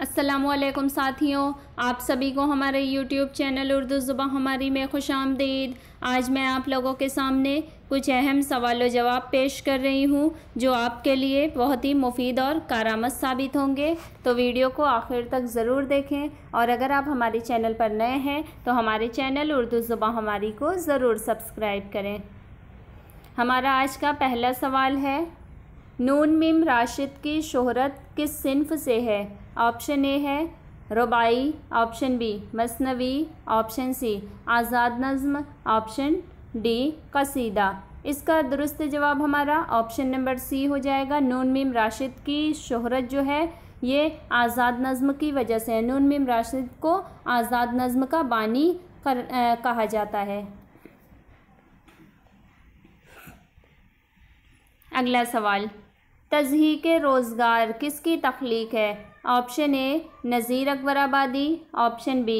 असलकम साथियों आप सभी को हमारे YouTube चैनल उर्दू ज़ुबा हमारी में खुश आमदीद आज मैं आप लोगों के सामने कुछ अहम सवाल जवाब पेश कर रही हूँ जो आपके लिए बहुत ही मुफीद और कारामद साबित होंगे तो वीडियो को आखिर तक ज़रूर देखें और अगर आप हमारे चैनल पर नए हैं तो हमारे चैनल उर्दू ज़ुबा हमारी को ज़रूर सब्सक्राइब करें हमारा आज का पहला सवाल है नून मिम राशिद की शोहरत किस सिंफ से है ऑप्शन ए है रबाई ऑप्शन बी मसनवी ऑप्शन सी आज़ाद नज़म ऑप्शन डी कसीदा इसका दुरुस्त जवाब हमारा ऑप्शन नंबर सी हो जाएगा नून मिम राशिद की शोहरत जो है ये आज़ाद नज़म की वजह से है नून मिम राशिद को आज़ाद नज़म का बानी कर आ, कहा जाता है अगला सवाल के रोज़गार किसकी तख्लीक है ऑप्शन ए Nazeer Akbarabadi option B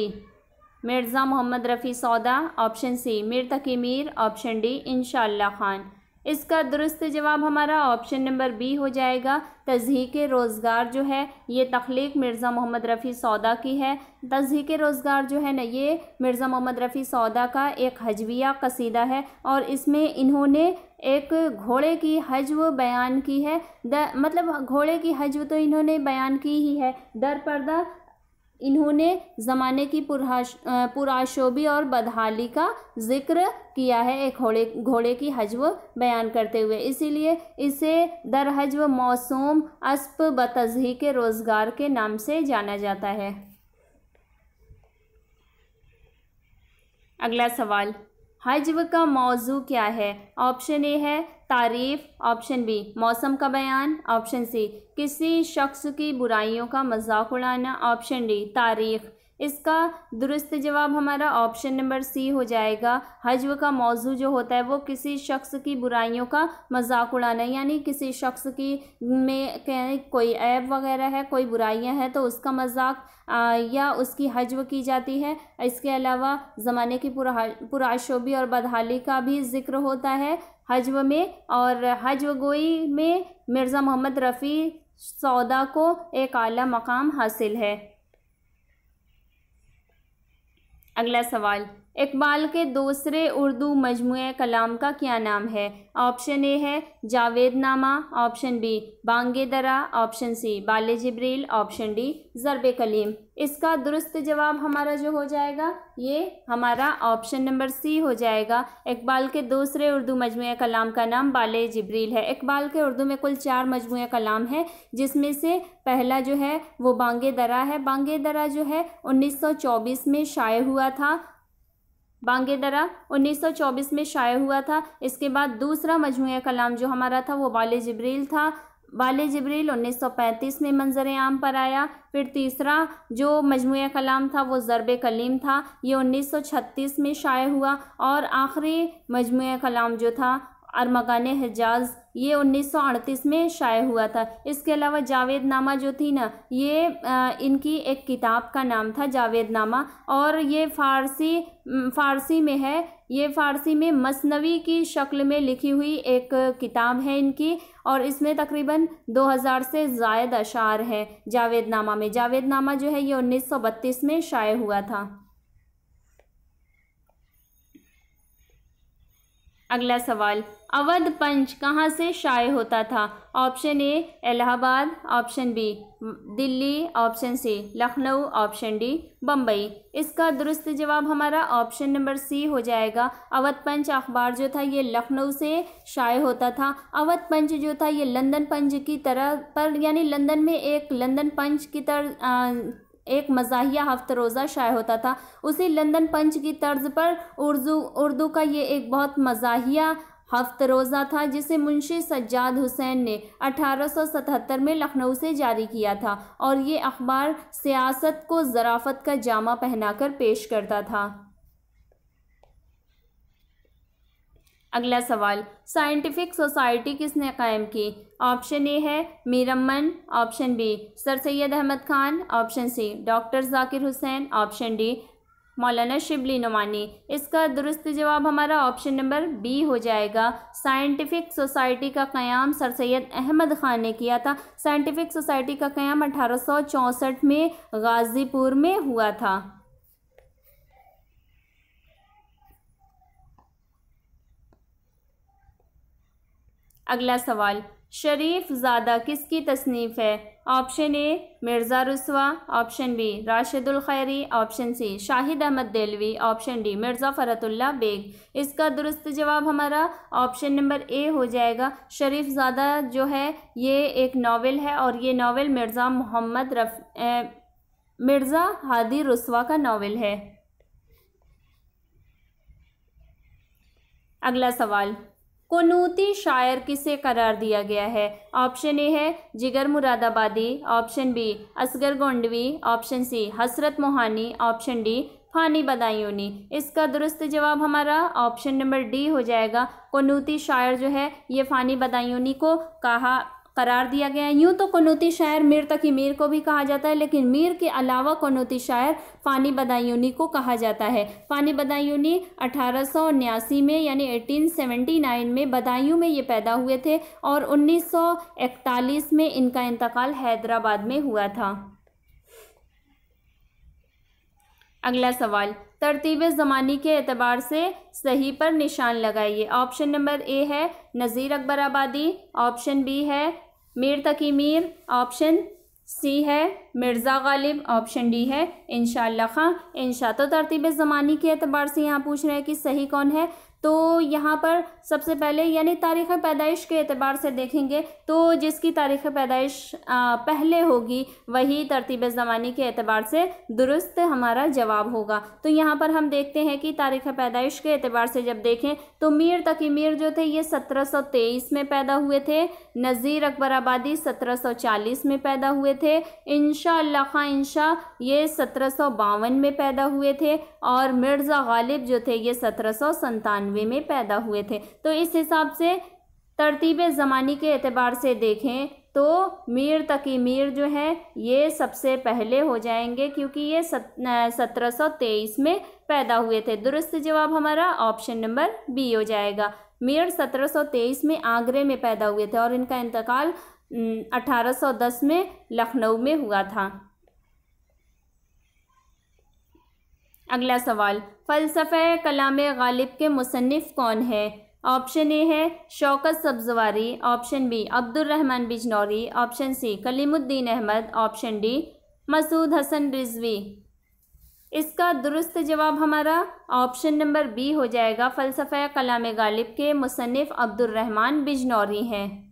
Mirza Mohammad Rafi Sauda option C Mir Taqi Mir option D Inshallah Khan इसका दुरुस्त जवाब हमारा ऑप्शन नंबर बी हो जाएगा तजहीक रोज़गार जो है ये तख्लीक मिर्ज़ा मोहम्मद रफ़ी सौदा की है तजहीक रोज़गार जो है ना ये मिर्ज़ा मोहम्मद रफ़ी सौदा का एक हजविया कसीदा है और इसमें इन्होंने एक घोड़े की हजव बयान की है द मतलब घोड़े की हजव तो इन्होंने बयान की ही है दर पर्दा इन्होंने ज़माने की पुराश पुराशोबी और बदहाली का जिक्र किया है एक घोड़े घोड़े की हजव बयान करते हुए इसीलिए इसे दर हजव मौसूम अस्प बतजही के रोज़गार के नाम से जाना जाता है अगला सवाल हजव का मौजू क्या है ऑप्शन ए है तारीफ ऑप्शन बी मौसम का बयान ऑप्शन सी किसी शख्स की बुराइयों का मजाक उड़ाना ऑप्शन डी तारीख इसका दुरुस्त जवाब हमारा ऑप्शन नंबर सी हो जाएगा हजव का मौजू जो होता है वो किसी शख्स की बुराइयों का मजाक उड़ाना यानी किसी शख्स की में कोई ऐब वगैरह है कोई बुराइयां हैं तो उसका मजाक या उसकी हजव की जाती है इसके अलावा ज़माने की पुरा पुराशोबी और बदहाली का भी जिक्र होता है हजव में और हजव गोई में मिर्ज़ा मोहम्मद रफ़ी सौदा को एक अली मकाम हासिल है अगला सवाल इकबाल के दूसरे उर्दू मजमू कलाम का क्या नाम है ऑप्शन ए है जावेद नामा ऑप्शन बी बांगे दरा option C Bal Jibril option D Zarb Kalim इसका दुरुस्त जवाब हमारा जो हो जाएगा ये हमारा ऑप्शन नंबर सी हो जाएगा इकबाल के दूसरे उर्दू मजमू कलाम का नाम बाल जबरील है इकबाल के उर्दू में कुल चार मजमू कलाम है जिसमें से पहला जो है वो बांगे दरा है बांगे दरा जो है उन्नीस में शाये हुआ था बांगेदरा 1924 में शाये हुआ था इसके बाद दूसरा मजमू कलाम जो हमारा था वो बाल जबरील था बाल जबरील 1935 में मंजर आम पर आया फिर तीसरा जो मजमू कलाम था वो ज़रब कलीम था ये 1936 में शाये हुआ और आखिरी मजमू कलाम जो था अरमगान हिजाज़ ये उन्नीस में शाये हुआ था इसके अलावा जावेद नामा जो थी ना ये आ, इनकी एक किताब का नाम था जावेद नामा और ये फ़ारसी फ़ारसी में है ये फ़ारसी में मसनवी की शक्ल में लिखी हुई एक किताब है इनकी और इसमें तकरीबन 2000 से जायद अशार हैं नामा में जावेद नामा जो है ये 1932 में शाये हुआ था अगला सवाल अवध पंच कहाँ से शाये होता था option A Allahabad option B Delhi option C Lucknow option D Bombay इसका दुरुस्त जवाब हमारा ऑप्शन नंबर सी हो जाएगा अवध पंच अखबार जो था ये लखनऊ से शाये होता था अवध पंच जो था ये लंदन पंच की तरह पर यानी लंदन में एक लंदन पंच की तरह एक मजाहिया हफ्त रोज़ा शाये होता था उसी लंदन पंच की तर्ज पर उर्दू उर्दू का ये एक बहुत मजाहिया हफ्त रोज़ा था जिसे मुंशी सज्जाद हुसैन ने 1877 में लखनऊ से जारी किया था और ये अखबार सियासत को जराफत का जामा पहनाकर पेश करता था अगला सवाल साइंटिफिक सोसाइटी किसने कायम की ऑप्शन ए है मीरमन option B sir Syed Ahmad Khan option C doctor Zakir Hussain option D मौलाना शिबली नुमानी इसका दुरुस्त जवाब हमारा ऑप्शन नंबर बी हो जाएगा साइंटिफिक सोसाइटी का क़्याम सर सैद अहमद ख़ान ने किया था साइंटिफिक सोसाइटी का क़्याम अठारह में गाज़ीपुर में हुआ था अगला सवाल शरीफ ज्यादा किसकी तसनीफ़ है option A Mirza Ruswa option B Rashidul Khairi option C Shahid Ahmad Dehlvi option D Mirza Farhatullah Beg इसका दुरुस्त जवाब हमारा ऑप्शन नंबर ए हो जाएगा शरीफ ज्यादा जो है ये एक नावल है और ये नावल मिर्ज़ा मोहम्मद रफ मिर्ज़ा हादी रसवा का नावल है अगला सवाल कनूती शायर किसे करार दिया गया है ऑप्शन ए है Jigar Moradabadi option B Asghar Gondvi option C Hasrat Mohani option D फानी बदायूनी इसका दुरुस्त जवाब हमारा ऑप्शन नंबर डी हो जाएगा क़नूती शायर जो है ये फानी बदायूनी को कहा करार दिया गया है यूँ तो कनौती शायर मीर तकी मीर को भी कहा जाता है लेकिन मीर के अलावा कनौती शायर फ़ानी बदायूनी को कहा जाता है फ़ानी बदायूनी अठारह में यानी 1879 में बदायूं में ये पैदा हुए थे और 1941 में इनका इंतकाल हैदराबाद में हुआ था अगला सवाल तरतीब ज़मानी के अतबार से सही पर निशान लगाइए ऑप्शन नंबर ए है नज़ीर अकबर आबादी ऑप्शन बी है मीर तकी मीर ऑप्शन सी है मिर्ज़ा गालिब ऑप्शन डी है इनशाला खां शाह तो तरतीब ज़मानी के अतबार से यहाँ पूछ रहे हैं कि सही कौन है तो यहाँ पर सबसे पहले यानी तारीख़ पैदाइश के अतबार से देखेंगे तो जिसकी तारीख़ पैदाइश पहले होगी वही तरतीब ज़मानी के अतबार से दुरुस्त हमारा जवाब होगा तो यहाँ पर हम देखते हैं कि तारीख़ पैदाइश के अतबार से जब देखें तो मीर तकी मीर जो थे ये सत्रह सौ तेईस में पैदा हुए थे नज़ीर अकबर आबादी सत्रह सौ चालीस में पैदा हुए थे इनशा खां इनशा ये सत्रह सौ बावन में पैदा हुए थे और मिर्ज़ा गालिब जो थे ये सत्रह सौ में पैदा हुए थे तो इस हिसाब से तरतीब ज़मानी के अतबार से देखें तो मीर तकी मीर जो है ये सबसे पहले हो जाएंगे क्योंकि ये सत्रह सौ तेईस में पैदा हुए थे दुरुस्त जवाब हमारा ऑप्शन नंबर बी हो जाएगा मीर सत्रह सौ तेईस में आगरे में पैदा हुए थे और इनका इंतकाल अठारह सौ दस में लखनऊ में हुआ था अगला सवाल फ़लसफ़े कलाम गालिब के मुसनफ़ कौन है ऑप्शन ए है Shaukat Sabzwari option B Rahman Bijnori option C Kalimuddin Ahmad option D Masood Hasan Rizvi इसका दुरुस्त जवाब हमारा ऑप्शन नंबर बी हो जाएगा फ़लसफ़ा कलाम गालिब के मुसनफ़ अब्दुलरहमान बिजनौरी हैं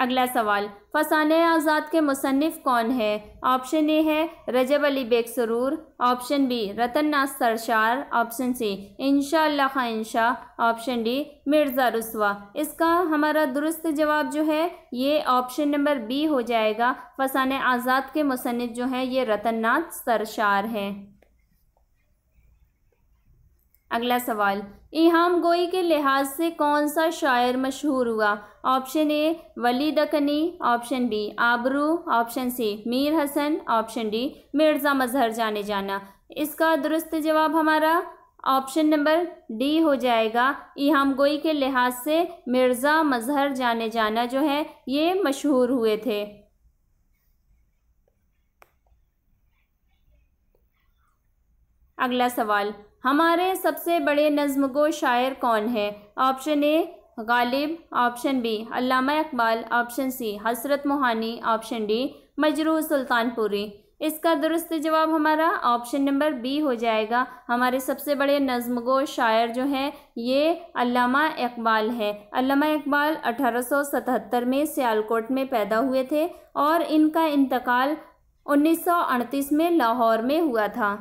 अगला सवाल फसान आज़ाद के मुसनफ़ कौन है ऑप्शन ए है Rajab Ali Beg Suroor option B Ratan Nath Sarshar option C इनशा खा इनशा ऑप्शन डी मिर्ज़ा रसवा इसका हमारा दुरुस्त जवाब जो है ये ऑप्शन नंबर बी हो जाएगा फसान आज़ाद के मुसनफ़ जो हैं ये रतन नाज सरशार हैं अगला सवाल इहाम गोई के लिहाज से कौन सा शायर मशहूर हुआ option A Wali Dakhani option B Abru option C Mir Hasan option D Mirza Mazhar Jan-e-Janan इसका दुरुस्त जवाब हमारा ऑप्शन नंबर डी हो जाएगा इहाम गोई के लिहाज से मिर्ज़ा मजहर जाने जाना जो है ये मशहूर हुए थे अगला सवाल हमारे सबसे बड़े नज्म गो शायर कौन हैं option A Ghalib option B Allama Iqbal option C Hasrat Mohani option D Majrooh Sultanpuri इसका दुरुस्त जवाब हमारा ऑप्शन नंबर बी हो जाएगा हमारे सबसे बड़े गो शायर जो हैं ये अलामा इकबाल हैं अलामा इकबाल 1877 में सियालकोट में पैदा हुए थे और इनका इंतकाल 1938 में लाहौर में हुआ था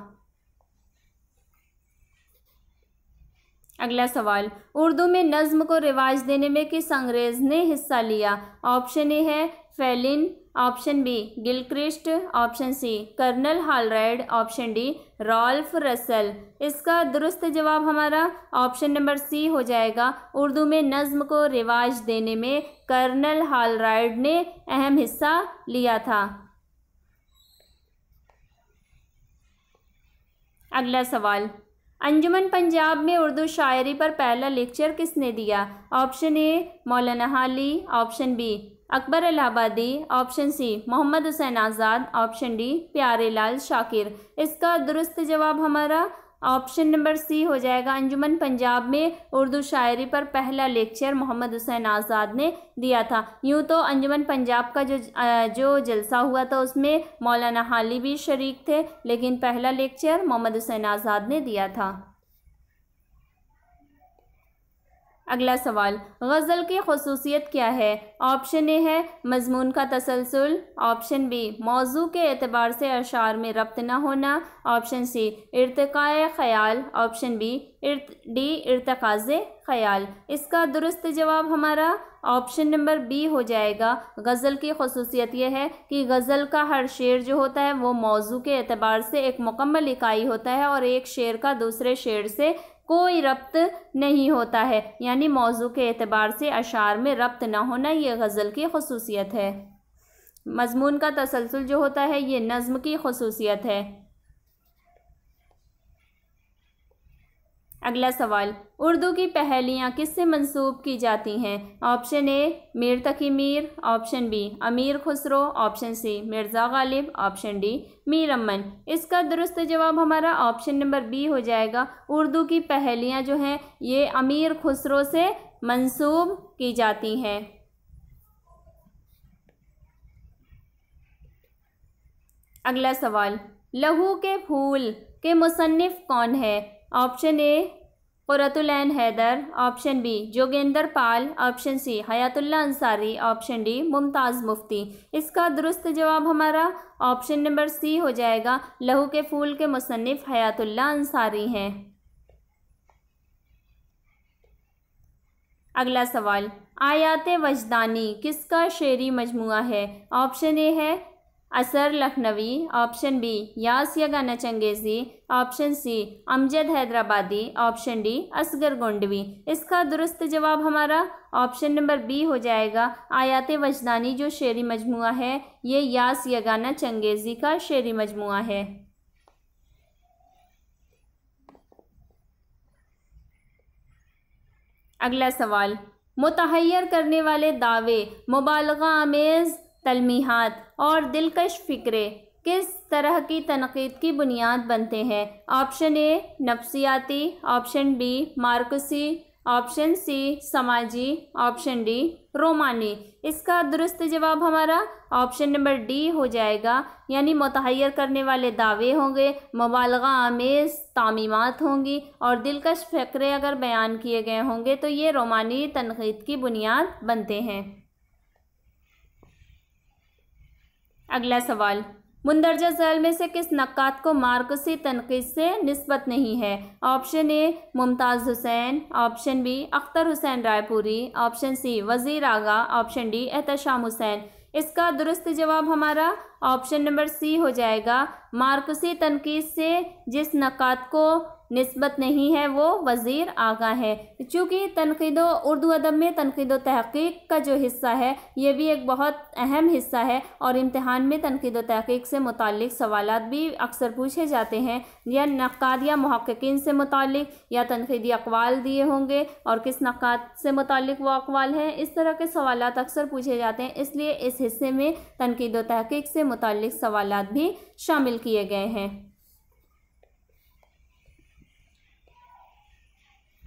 अगला सवाल उर्दू में नज्म को रिवाज देने में किस अंग्रेज ने हिस्सा लिया ऑप्शन ए है Fallon option B Gilchrist option C Colonel Holroyd option D Ralph Russell इसका दुरुस्त जवाब हमारा ऑप्शन नंबर सी हो जाएगा उर्दू में नज्म को रिवाज देने में कर्नल हॉलराइड ने अहम हिस्सा लिया था अगला सवाल अंजुमन पंजाब में उर्दू शायरी पर पहला लेक्चर किसने दिया option A Maulana Hali option B Akbar Allahabadi option C Mohammad Hussain Azad option D Pyare Lal Shakir इसका दुरुस्त जवाब हमारा ऑप्शन नंबर सी हो जाएगा अंजुमन पंजाब में उर्दू शायरी पर पहला लेक्चर मोहम्मद हुसैन आज़ाद ने दिया था यूँ तो अंजुमन पंजाब का जो जो जलसा हुआ था उसमें मौलाना हाली भी शरीक थे लेकिन पहला लेक्चर मोहम्मद हुसैन आज़ाद ने दिया था अगला सवाल गज़ल की खसूसियत क्या है ऑप्शन ए है मजमून का तसलसल ऑप्शन बी मौजू के एतबार से अशार में रब्त न होना ऑप्शन सी इरतकाय ख्याल ऑप्शन बी इर्त डी इरतकाज़ ख्याल इसका दुरुस्त जवाब हमारा ऑप्शन नंबर बी हो जाएगा गज़ल की खसूसियत यह है कि गज़ल का हर शेर जो होता है वो मौजू के अतबार से एक मुकम्मल इकाई होता है और एक शेर का दूसरे शेर से कोई रब्त नहीं होता है यानी मौजू के अतबार से अशार में रब्त ना होना यह गज़ल की खसूसियत है मजमून का तसलसल जो होता है ये नज़म की खसूसियत है अगला सवाल उर्दू की पहेलियाँ किससे मंसूब की जाती हैं option A Mir Taqi Mir option B Amir Khusro option C Mirza Ghalib option D Mir Aman इसका दुरुस्त जवाब हमारा ऑप्शन नंबर बी हो जाएगा उर्दू की पहेलियाँ जो हैं ये अमीर खुसरो से मंसूब की जाती हैं अगला सवाल लहू के फूल के मुसनफ़ कौन है option A Qurratulain Hyder option B Joginder Paul option C Hayatullah Ansari option D Mumtaz Mufti इसका दुरुस्त जवाब हमारा ऑप्शन नंबर सी हो जाएगा लहू के फूल के मुसनफ़ हयातुल्ला अंसारी हैं अगला सवाल आयात वजदानी किसका शेरी मजमू है ऑप्शन ए है असर Lucknowi option B Yas Yagana Changezi option C Amjad Hyderabadi option D Asghar Gondvi इसका दुरुस्त जवाब हमारा ऑप्शन नंबर बी हो जाएगा आयात वजदानी जो शेरी मजमू है ये यास गाना चंगेजी का शेरी मजमू है अगला सवाल मुतहैर करने वाले दावे मुबालगा आमेज़ तलमीहत और दिलकश फ़िक्रे किस तरह की तनकीद की बुनियाद बनते हैं ऑप्शन ए नफ्सियाती ऑप्शन बी मार्कसी ऑप्शन सी समाजी ऑप्शन डी रोमानी इसका दुरुस्त जवाब हमारा ऑप्शन नंबर डी हो जाएगा यानी मतहैर करने वाले दावे होंगे मबालगा आमेज़ तामीमात होंगी और दिलकश फकरे अगर बयान किए गए होंगे तो ये रोमानी तनकीद की बुनियाद बनते हैं अगला सवाल मुंदरजा जैल में से किस नक्त को मार्कसी तनकीद से नस्बत नहीं है option A Mumtaz Hussain option B Akhtar Hussain Raipuri option C Wazir Agha option D Ehtesham Hussain इसका दुरुस्त जवाब हमारा ऑप्शन नंबर सी हो जाएगा मार्कसी तनकीद से जिस नक़ात को नस्बत नहीं है वो वज़ीर आगा है चूँकि तनकीद उर्दू अदब में तनकीद तहकीक का जो हिस्सा है ये भी एक बहुत अहम हिस्सा है और इम्तहान में तनकीद तहकीक से मुतक़ सवाल भी अक्सर पूछे जाते हैं या नक़ाद या महक्कीन से मुतल या तनकीदी अकवाल दिए होंगे और किस नक़ाद से मुतल वो अकवाल हैं इस तरह के सवाल अक्सर पूछे जाते हैं इसलिए इस हिस्से में तनकीद तहकीक से मुतल सवाल भी शामिल किए गए हैं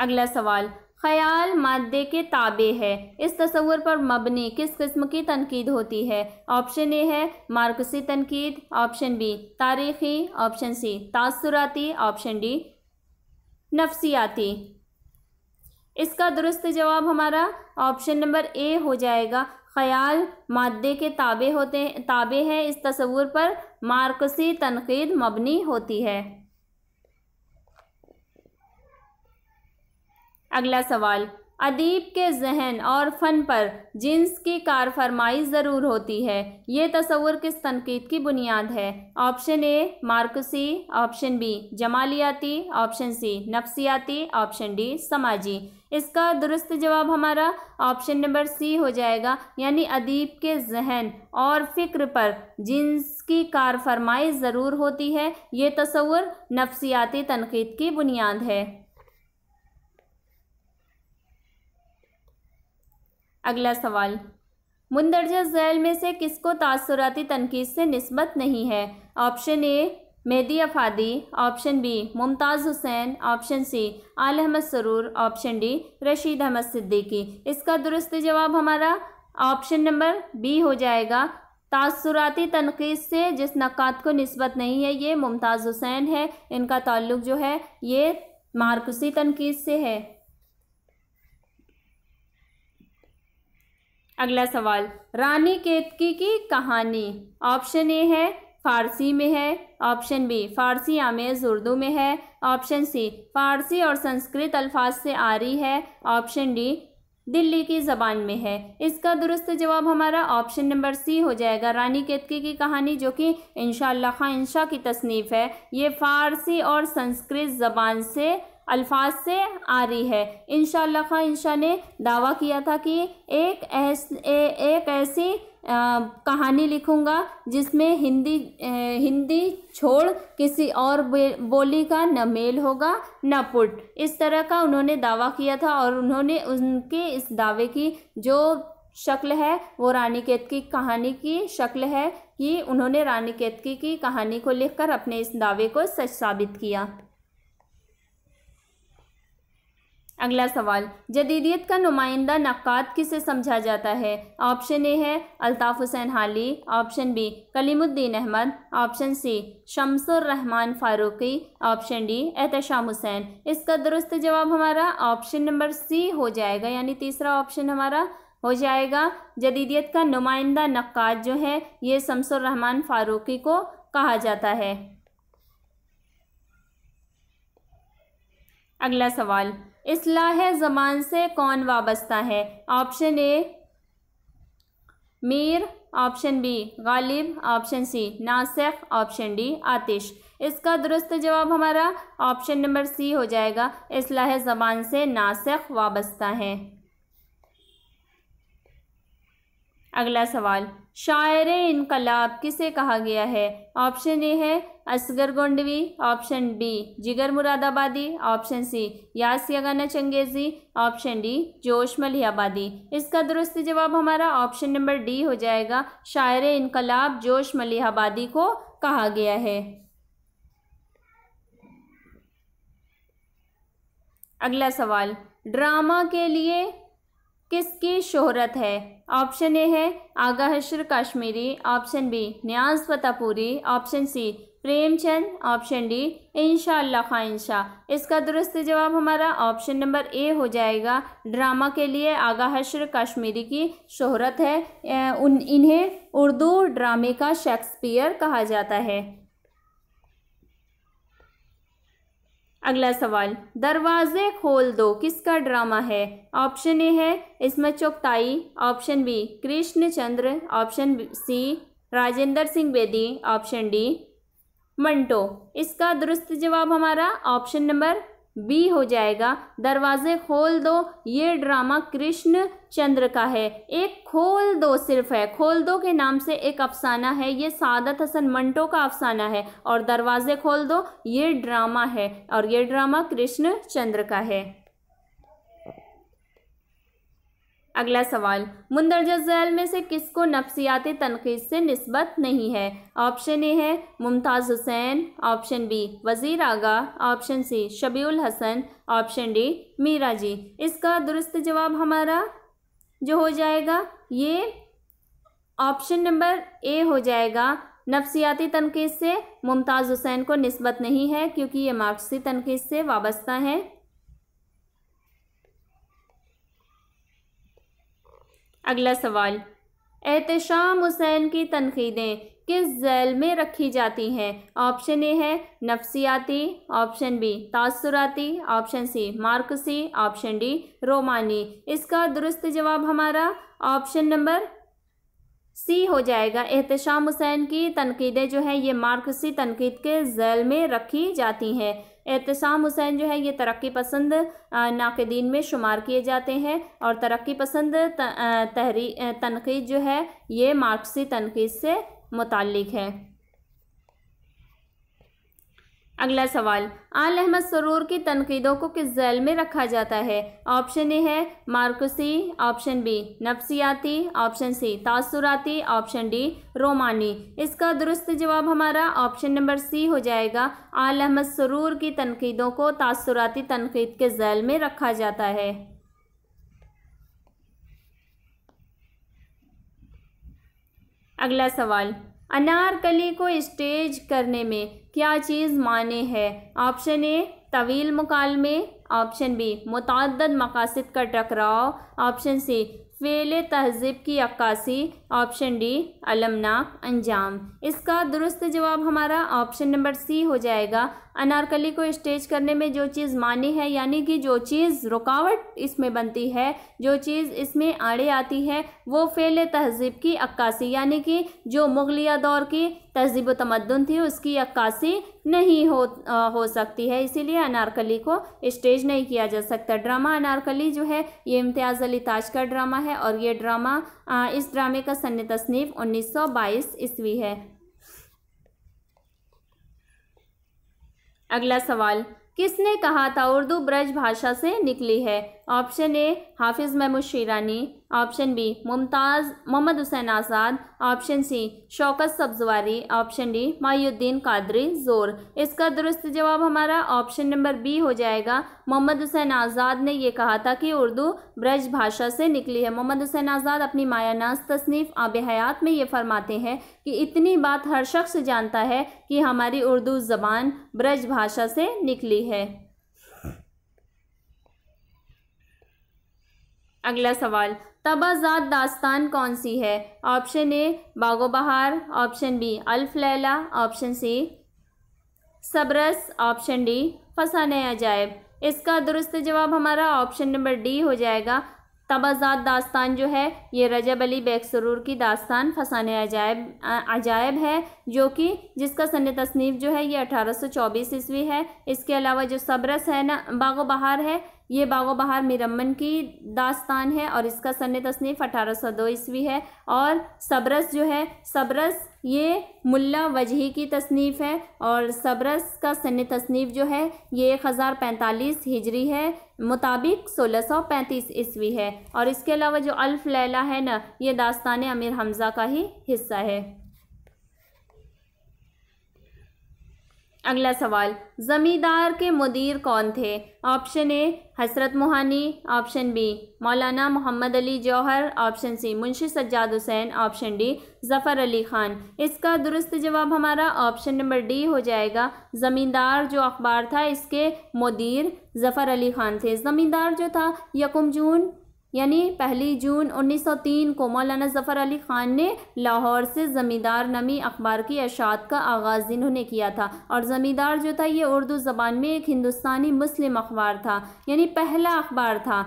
अगला सवाल ख्याल मादे के ताबे है इस तस्वर पर मबनी किस किस्म की तनकीद होती है ऑप्शन ए है मार्कसी तनकीद ऑप्शन बी तारीखी ऑप्शन सी तसराती ऑप्शन डी नफसियाती इसका दुरुस्त जवाब हमारा ऑप्शन नंबर ए हो जाएगा ख्याल मादे के ताबे होते ताबे हैं इस तस्वूर पर मार्कसी तनकीद मबनी होती है अगला सवाल अदीब के जहन और फन पर जिन्स की कार फरमाई ज़रूर होती है ये तस्वुर किस तनकीद की बुनियाद है ऑप्शन ए मार्कसी ऑप्शन बी जमालियाती ऑप्शन सी नफ्सियाती ऑप्शन डी समाजी इसका दुरुस्त जवाब हमारा ऑप्शन नंबर सी हो जाएगा यानी अदीब के जहन और फ़िक्र पर जिन्स की कार फरमाई ज़रूर होती है ये तस्वुर नफ्सियाती तनकीद की बुनियाद है अगला सवाल मुंदरजा जैल में से किसको तासुराती तनकीद से नस्बत नहीं है option A Mehdi Ifadi option B Mumtaz Hussain option C Aal Ahmad Suroor option D Rasheed Ahmad Siddiqui इसका दुरुस्त जवाब हमारा ऑप्शन नंबर बी हो जाएगा तासुराती तनकीद से जिस नक़ात को नस्बत नहीं है ये मुमताज़ हुसैन है इनका ताल्लुक़ जो है ये मारकुसी तनकीद से है अगला सवाल रानी केतकी की कहानी ऑप्शन ए है फारसी में है ऑप्शन बी फारसी आमेज उर्दू में है ऑप्शन सी फारसी और संस्कृत अल्फाज से आ रही है ऑप्शन डी दिल्ली की ज़बान में है इसका दुरुस्त जवाब हमारा ऑप्शन नंबर सी हो जाएगा रानी केतकी की कहानी जो कि इनशा खां इंशा की तसनीफ़ है ये फ़ारसी और संस्कृत ज़बान से अल्फाज से आ रही है इन शाह इंशा ने दावा किया था कि एक ऐस, ए, एक ऐसी आ, कहानी लिखूंगा जिसमें हिंदी ए, हिंदी छोड़ किसी और बोली का न मेल होगा न पुट इस तरह का उन्होंने दावा किया था और उन्होंने उनके इस दावे की जो शक्ल है वो रानी केतकी कहानी की शक्ल है कि उन्होंने रानी केतकी की कहानी को लिखकर अपने इस दावे को सच साबित किया अगला सवाल जदीदियत का नुमाइंदा नक़ाद किसे समझा जाता है ऑप्शन ए है Altaf Hussain Hali option B Kaleemuddin Ahmad option C Rahman Farooqi option D Ehtesham Hussain इसका दुरुस्त जवाब हमारा ऑप्शन नंबर सी हो जाएगा यानी तीसरा ऑप्शन हमारा हो जाएगा जदीदियत का नुमाइंदा नक़ाद जो है ये रहमान फ़ारूकी को कहा जाता है अगला सवाल इसलाह ज़मान से कौन वाबस्ता है option A Mir option B Ghalib option C Nasikh option D Aatish इसका दुरुस्त जवाब हमारा ऑप्शन नंबर सी हो जाएगा इसलाह ज़बान से नासिफ वाबस्ता है अगला सवाल शायर इनकलाब किसे कहा गया है ऑप्शन ए है असगर गोंडवी ऑप्शन बी जिगर Moradabadi option C यासियागाना changezi option D जोश मलियाबादी इसका दुरुस्त जवाब हमारा ऑप्शन नंबर डी हो जाएगा शायर इनकलाब जोश मलियाबादी को कहा गया है अगला सवाल ड्रामा के लिए किसकी शोहरत है ऑप्शन ए है आगा हशर Kashmiri option B न्याज फतापुरी option C Premchand option D इनशाला खाइंशा इसका दुरुस्त जवाब हमारा ऑप्शन नंबर ए हो जाएगा ड्रामा के लिए आगा हश्र कश्मीरी की शोहरत है उन इन्हें उर्दू ड्रामे का शेक्सपियर कहा जाता है अगला सवाल दरवाजे खोल दो किसका ड्रामा है ऑप्शन ए है इसमें Chughtai option B Krishan Chander option C Rajinder Singh Bedi option D Manto इसका दुरुस्त जवाब हमारा ऑप्शन नंबर बी हो जाएगा दरवाजे खोल दो ये ड्रामा कृष्ण चंद्र का है एक खोल दो सिर्फ है खोल दो के नाम से एक अफसाना है ये सादत हसन मंटो का अफसाना है और दरवाजे खोल दो ये ड्रामा है और ये ड्रामा कृष्ण चंद्र का है अगला सवाल मुंदरजा जैल में से किसको नफसियाती तनखीज से नस्बत नहीं है ऑप्शन ए है Mumtaz Hussain option B Wazir Agha option C Shabeel Hasan option D Meera ji इसका दुरुस्त जवाब हमारा जो हो जाएगा ये ऑप्शन नंबर ए हो जाएगा नफसियाती तनखीज से मुमताज़ हुसैन को नस्बत नहीं है क्योंकि ये मार्क्सी तनखीज से वाबस्ता हैं अगला सवाल एहतम हुसैन की तनखीदें किस जैल में रखी जाती हैं ऑप्शन ए है नफ्सियाती ऑप्शन बी तासुराती ऑप्शन सी मार्कसी ऑप्शन डी रोमानी इसका दुरुस्त जवाब हमारा ऑप्शन नंबर सी हो जाएगा एहतम हुसैन की तनकीदें जो है ये मार्कसी तनकीद के जैल में रखी जाती हैं एहतसाम हुसैन जो है ये तरक्की पसंद नाकदीन में शुमार किए जाते हैं और तरक्की पसंद तहरी तनकीद जो है ये मार्क्सी तनकीद से मुतलिक है अगला सवाल आल अहमद सरूर की तनकीदों को किस जैल में रखा जाता है ऑप्शन ए है मार्कसी ऑप्शन बी नफ्सियाती ऑप्शन सी तासुराती ऑप्शन डी रोमानी इसका दुरुस्त जवाब हमारा ऑप्शन नंबर सी हो जाएगा आल अहमद सरूर की तनकीदों को तासुराती तनकीद के जैल में रखा जाता है अगला सवाल अनारकली को स्टेज करने में क्या चीज़ माने है ऑप्शन ए तवील मुकालमे ऑप्शन बी मुतद मकासद का टकराव ऑप्शन सी फेल तहजीब की अक्कासी ऑप्शन डी अलमनाक अंजाम इसका दुरुस्त जवाब हमारा ऑप्शन नंबर सी हो जाएगा अनारकली को स्टेज करने में जो चीज़ मानी है यानी कि जो चीज़ रुकावट इसमें बनती है जो चीज़ इसमें आड़े आती है वो फेल तहजीब की अक्कासी यानी कि जो मुगलिया दौर की तहजीब तमदन थी उसकी अक्कासी नहीं हो आ, हो सकती है इसीलिए अनारकली को स्टेज नहीं किया जा सकता ड्रामा अनारकली जो है ये इम्तियाज़ अली ताज का ड्रामा है और ये ड्रामा आ, इस ड्रामे का उन्नीस तसनीफ़ बाईस ईस्वी है अगला सवाल किसने कहा था उर्दू ब्रज भाषा से निकली है option A Hafiz Mahmood Sherani option B Mumtaz Mohammad Hussain Azad option C Shaukat Sabzwari option D Mohiuddin Qadri Zore इसका दुरुस्त जवाब हमारा ऑप्शन नंबर बी हो जाएगा मोहम्मद हुसैन आज़ाद ने यह कहा था कि उर्दू ब्रज भाषा से निकली है मोहम्मद हुसैन आज़ाद अपनी नाज तसनीफ़ आब हयात में ये फरमाते हैं कि इतनी बात हर शख्स जानता है कि हमारी उर्दू ज़बान ब्रज भाषा से निकली है अगला सवाल तबाजात दास्तान कौन सी है option A Bagh-o Bahar option B Alf Laila option C Sabras option D Fasana-e Ajaib इसका दुरुस्त जवाब हमारा ऑप्शन नंबर डी हो जाएगा तबाजात दास्तान जो है ये रजब अली बेगसरूर की दास्तान फसाने अजायब अजायब है जो कि जिसका सन तसनीफ़ जो है ये अठारह सौ चौबीस ईस्वी है इसके अलावा जो सबरस है ना बागो बहार है ये बागो बहार मिरम्मन की दास्तान है और इसका सन तसनीफ़ अठारह सौ दो ईस्वी है और सबरस जो है सबरस ये मुल्ला वजही की तसनीफ़ है और सबरस का सन तसनीफ़ जो है ये एक हज़ार पैंतालीस हिजरी है मुताबिक सोलह सौ पैंतीस ईस्वी है और इसके अलावा जो अल्फ लैला है ना ये दास्तान अमीर हमज़ा का ही हिस्सा है अगला सवाल ज़मींदार के मुदीर कौन थे ऑप्शन ए हसरत Mohani option B Maulana Mohammad Ali Jauhar option C Munshi Sajjad Hussain option D Zafar Ali Khan इसका दुरुस्त जवाब हमारा ऑप्शन नंबर डी हो जाएगा ज़मींदार जो अखबार था इसके मुदीर ज़फ़र अली ख़ान थे ज़मींदार जो था यकुम जून यानी पहली जून 1903 को मौलाना ज़फ़र अली ख़ान ने लाहौर से ज़मींदार नमी अखबार की अशात का आगाज़ इन्होंने किया था और ज़मींदार जो था ये उर्दू ज़बान में एक हिंदुस्तानी मुस्लिम अखबार था यानी पहला अखबार था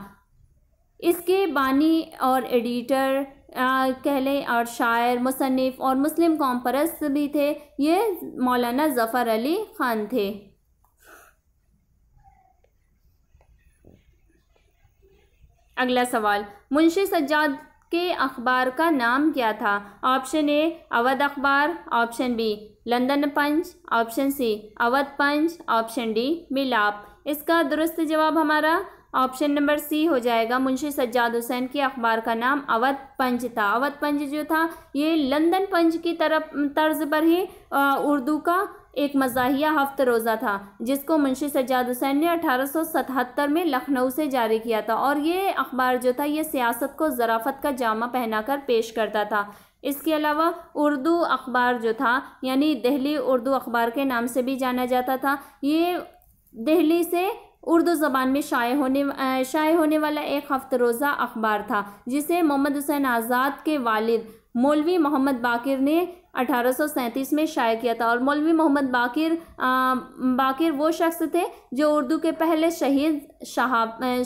इसके बानी और एडिटर आ, कह लें और शायर मुसनफ़ और मुस्लिम कॉम परस्त भी थे ये मौलाना ज़फ़र अली ख़ान थे अगला सवाल मुंशी सज्जाद के अखबार का नाम क्या था option A Awadh Akhbar option B London Punch option C Awadh Punch option D Milap इसका दुरुस्त जवाब हमारा ऑप्शन नंबर सी हो जाएगा मुंशी सज्जाद हुसैन के अखबार का नाम अवध पंज था अवध पंज जो था ये लंदन पंज की तरफ तर्ज पर ही उर्दू का एक मजाहिया हफ्त रोज़ा था जिसको मुंशी सज्जाद हुसैन ने 1877 में लखनऊ से जारी किया था और ये अखबार जो था ये सियासत को ज़राफत का जामा पहनाकर पेश करता था इसके अलावा उर्दू अखबार जो था यानी दिल्ली उर्दू अखबार के नाम से भी जाना जाता था ये दिल्ली से उर्दू ज़बान में शाये होने शाये होने वाला एक हफ्त रोज़ा अखबार था जिसे मोहम्मद हुसैन आज़ाद के वालिद मौलवी मोहम्मद बाकिर ने अठारह में शाये किया था और मौलवी मोहम्मद बाकिर बाकिर वो शख्स थे जो उर्दू के पहले शहीद शहा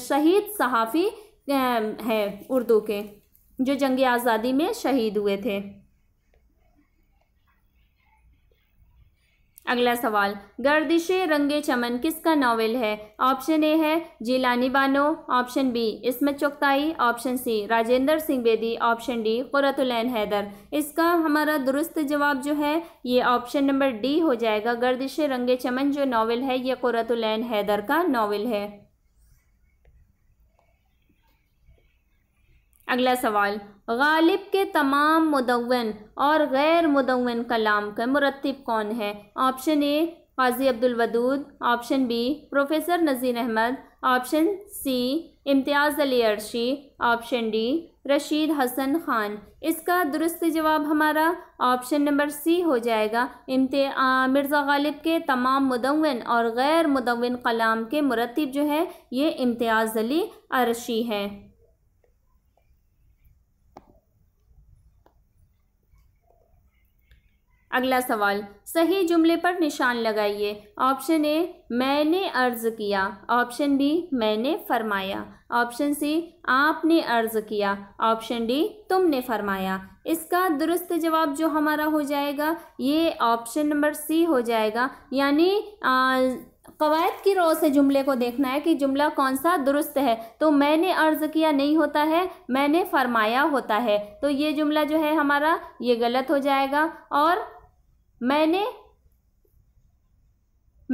शहीद सहाफ़ी हैं उर्दू के जो जंग आज़ादी में शहीद हुए थे अगला सवाल गर्दिशे रंगे चमन किसका नावल है ऑप्शन ए है Jilani Bano option B Ismat Chughtai option C Rajinder Singh Bedi option D Qurratulain Hyder इसका हमारा दुरुस्त जवाब जो है ये ऑप्शन नंबर डी हो जाएगा गर्दिश रंगे चमन जो नावल है ये कुरतुलैन हैदर का नावल है अगला सवाल गालिब के तमाम मुदवन और गैर मुदवन कलाम का मुरतब कौन है option A Qazi Abdul Wadood option B professor Nazir Ahmad option C Imtiaz Ali Arshi option D Rasheed Hasan Khan इसका दुरुस्त जवाब हमारा ऑप्शन नंबर सी हो जाएगा मिर्ज़ा गालिब के तमाम मुदवन और गैर मुदवन कलाम के मुरतब जो है ये इम्तियाज़ अली अर्शी है अगला सवाल सही जुमले पर निशान लगाइए ऑप्शन ए मैंने अर्ज़ किया ऑप्शन बी मैंने फरमाया ऑप्शन सी आपने अर्ज़ किया ऑप्शन डी तुमने फरमाया इसका दुरुस्त जवाब जो हमारा हो जाएगा ये ऑप्शन नंबर सी हो जाएगा यानी कवायद की रो से जुमले को देखना है कि जुमला कौन सा दुरुस्त है तो मैंने अर्ज़ किया नहीं होता है मैंने फरमाया होता है तो ये जुमला जो है हमारा ये गलत हो जाएगा और मैंने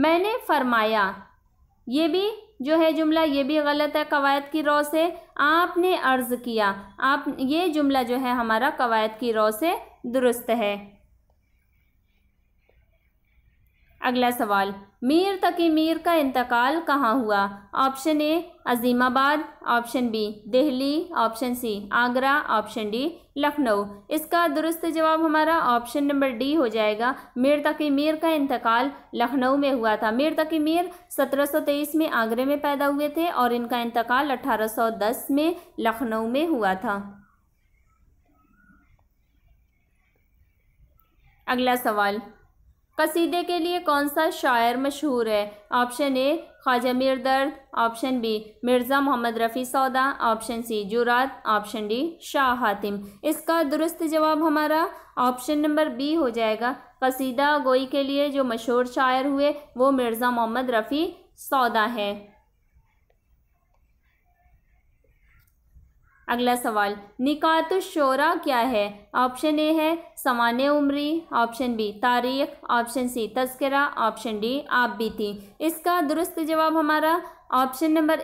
मैंने फरमाया ये भी जो है जुमला ये भी गलत है कवायद की रो से आपने अर्ज़ किया आप ये जुमला जो है हमारा कवायद की रो से दुरुस्त है अगला सवाल मीर तकी मीर का इंतकाल कहाँ हुआ option A Azimabad option B Delhi option C Agra option D Lucknow इसका दुरुस्त जवाब हमारा ऑप्शन नंबर डी हो जाएगा मीर तकी मीर का इंतकाल लखनऊ में हुआ था मीर तकी मीर 1723 में आगरे में पैदा हुए थे और इनका इंतकाल 1810 में लखनऊ में हुआ था अगला सवाल कसीदे के लिए कौन सा शायर मशहूर है ऑप्शन ए Khwaja Mir Dard option B Mirza Mohammad Rafi Sauda option C Jurat option D Shah Hatim इसका दुरुस्त जवाब हमारा ऑप्शन नंबर बी हो जाएगा कसीदा गोई के लिए जो मशहूर शायर हुए वो मिर्ज़ा मोहम्मद रफ़ी सौदा है अगला सवाल निकात शोरा क्या है ऑप्शन ए है सामान्य उम्री ऑप्शन बी तारीख ऑप्शन सी तस्करा ऑप्शन डी आप भी थी इसका दुरुस्त जवाब हमारा option number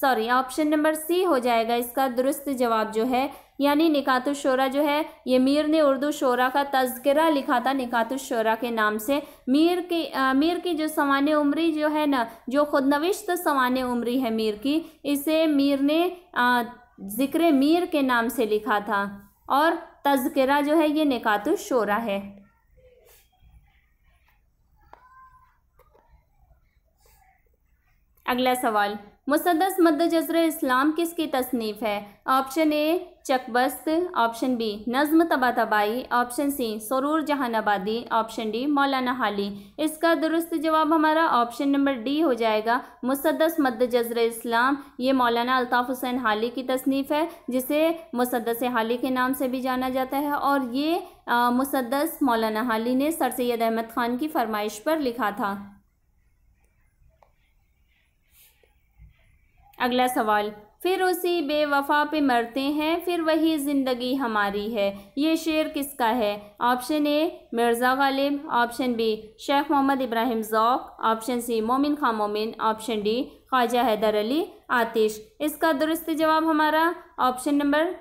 sorry option number C हो जाएगा इसका दुरुस्त जवाब जो है यानी निकात शोरा जो है ये मीर ने उर्दू शोरा का तस्करा लिखा था निकात शोरा के नाम से मीर की आ, मीर की जो सवान उम्री जो है ना जो खुदनविश्त सवान उम्री है मीर की इसे मीर ने ज़िक्र मीर के नाम से लिखा था और तस्करा जो है ये निकात शोरा है अगला सवाल मुसदस मद जजर इस्लाम किसकी तसनीफ़ है option A Chakbast option B Nazm Taba तबाही ऑप्शन सी सरूर आबादी ऑप्शन डी मौलाना हाली इसका दुरुस्त जवाब हमारा ऑप्शन नंबर डी हो जाएगा मुसदस मद जजर इस्लाम ये मौलाना अल्ताफ़ हुसैन हाली की तसनीफ़ है जिसे मुसदस हाली के नाम से भी जाना जाता है और ये मुसदस मौलाना हाली ने सर सैद अहमद ख़ान की फरमाइश पर लिखा था अगला सवाल फिर उसी बेवफा पे मरते हैं फिर वही ज़िंदगी हमारी है ये शेर किसका है option A Mirza Ghalib option B Sheikh Mohammad Ibrahim Zauq option C Momin Khan Momin option D Khwaja Haidar Ali Aatish इसका दुरुस्त जवाब हमारा ऑप्शन नंबर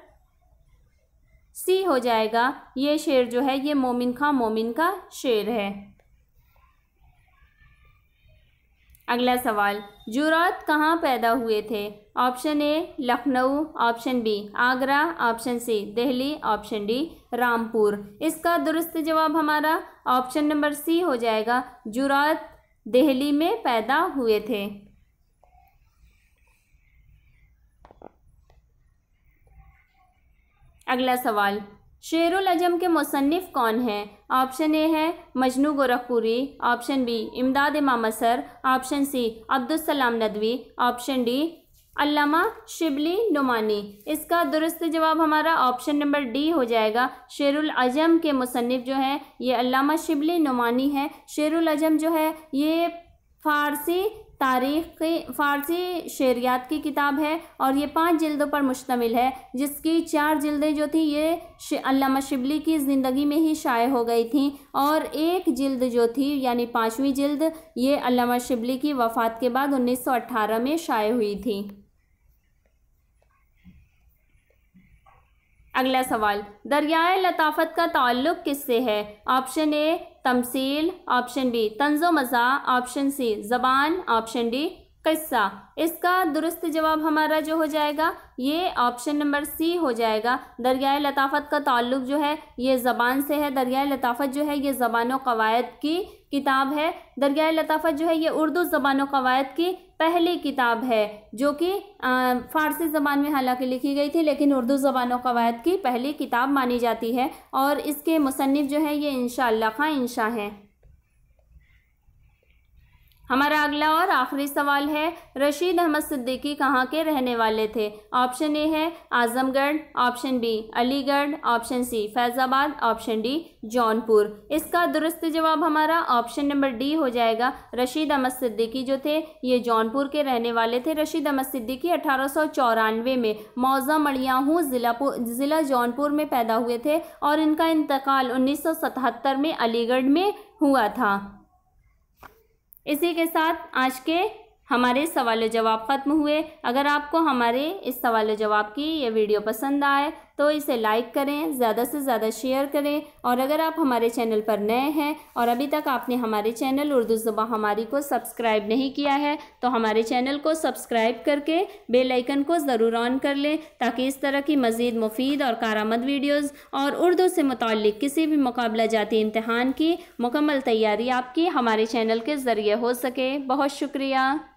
सी हो जाएगा ये शेर जो है ये मोमिन खां मोमिन का शेर है अगला सवाल जुरात कहाँ पैदा हुए थे option A Lucknow option B Agra option C Delhi option D Rampur इसका दुरुस्त जवाब हमारा ऑप्शन नंबर सी हो जाएगा जुरात दिल्ली में पैदा हुए थे अगला सवाल शेरुल अजम के मुसनफ़ कौन हैं ऑप्शन ए है Majnu Gorakhpuri option B Imdad Imam Asar option C Abdussalam Nadvi option D Allama Shibli Nomani इसका दुरुस्त जवाब हमारा ऑप्शन नंबर डी हो जाएगा शेरुल अजम के मुसनफ़ जो है ये अल्लामा शिबली नुमानी है शेरुल अजम जो है ये फ़ारसी तारीख की फ़ारसी शेरियात की किताब है और ये पांच जिल्दों पर मुश्तमिल है जिसकी चार जिल्दें जो थी ये अल्लामा शिबली की ज़िंदगी में ही शाये हो गई थी और एक जिल्द जो थी यानी पाँचवीं जिल्द ये अल्लामा शिबली की वफ़ात के बाद 1918 में शाये हुई थी अगला सवाल दरियाए लताफत का ताल्लुक किससे है ऑप्शन ए तमसील ऑप्शन बी तंजो मज़ा ऑप्शन सी ज़बान ऑप्शन डी किस्सा इसका दुरुस्त जवाब हमारा जो हो जाएगा ये ऑप्शन नंबर सी हो जाएगा दरियाए लताफत का ताल्लुक जो है ये ज़बान से है दरियाए लताफत जो है ये ज़बान कवायद की किताब है दरियाए लताफत जो है ये उर्दू ज़बान कवायद की पहली किताब है जो कि फ़ारसी ज़बान में हालांकि लिखी गई थी लेकिन उर्दू ज़बान कवायद की पहली किताब मानी जाती है और इसके मुसनफ़ जो है ये इनशा खां इंशा हैं हमारा अगला और आखिरी सवाल है रशीद अहमद सिद्दीकी कहाँ के रहने वाले थे ऑप्शन ए है Azamgarh option B Aligarh option C Faizabad option D Jaunpur इसका दुरुस्त जवाब हमारा ऑप्शन नंबर डी हो जाएगा रशीद अहमद सिद्दीकी जो थे ये जौनपुर के रहने वाले थे रशीद अहमद सिद्दीकी अठारह में मौजा मड़ियाहूँ ज़िला ज़िला जौनपुर में पैदा हुए थे और इनका इंतकाल उन्नीस में अलीगढ़ में हुआ था इसी के साथ आज के हमारे सवाल जवाब ख़त्म हुए अगर आपको हमारे इस सवाल जवाब की ये वीडियो पसंद आए तो इसे लाइक करें ज़्यादा से ज़्यादा शेयर करें और अगर आप हमारे चैनल पर नए हैं और अभी तक आपने हमारे चैनल उर्दू ज़ुबा हमारी को सब्सक्राइब नहीं किया है तो हमारे चैनल को सब्सक्राइब करके बेलाइकन को ज़रूर ऑन कर लें ताकि इस तरह की मज़ीद मुफीद और कारामद वीडियोज़ और उर्दू से मुतल किसी भी मुकाबला जाती इम्तहान की मुकम्मल तैयारी आपकी हमारे चैनल के ज़रिए हो सके बहुत शुक्रिया